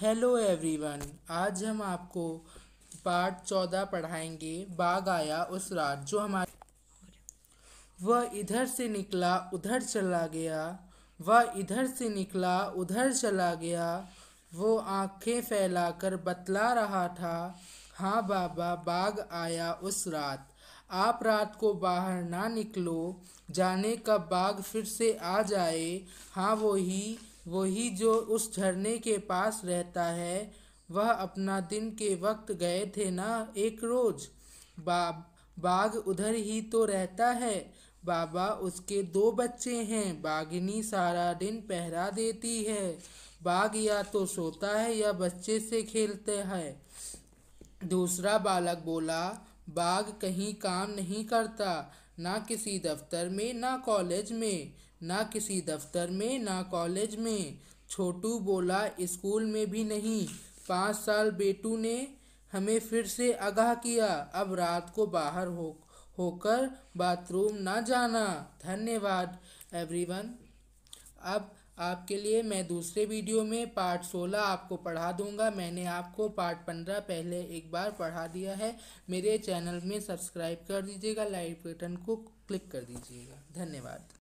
hello everyone आज हम आपको पार्ट चौदह पढ़ाएंगे बाघ आया उस रात जो हमारे वह इधर से निकला उधर चला गया वह इधर से निकला उधर चला गया वो आंखें फैलाकर बतला रहा था हाँ बाबा बाघ आया उस रात आप रात को बाहर ना निकलो जाने का बाघ फिर से आ जाए हाँ वो ही वही जो उस झरने के पास रहता है वह अपना दिन के वक्त गए थे ना एक रोज बा, बाघ उधर ही तो रहता है बाबा उसके दो बच्चे हैं बागिनी सारा दिन पहरा देती है बाघ या तो सोता है या बच्चे से खेलते हैं दूसरा बालक बोला बाघ कहीं काम नहीं करता ना किसी दफ्तर में ना कॉलेज में ना किसी दफ्तर में ना कॉलेज में छोटू बोला स्कूल में भी नहीं पाँच साल बेटू ने हमें फिर से आगाह किया अब रात को बाहर हो होकर बाथरूम ना जाना धन्यवाद एवरीवन अब आपके लिए मैं दूसरे वीडियो में पार्ट 16 आपको पढ़ा दूंगा मैंने आपको पार्ट 15 पहले एक बार पढ़ा दिया है मेरे चैनल में सब्सक्राइब कर दीजिएगा लाइक बटन को क्लिक कर दीजिएगा धन्यवाद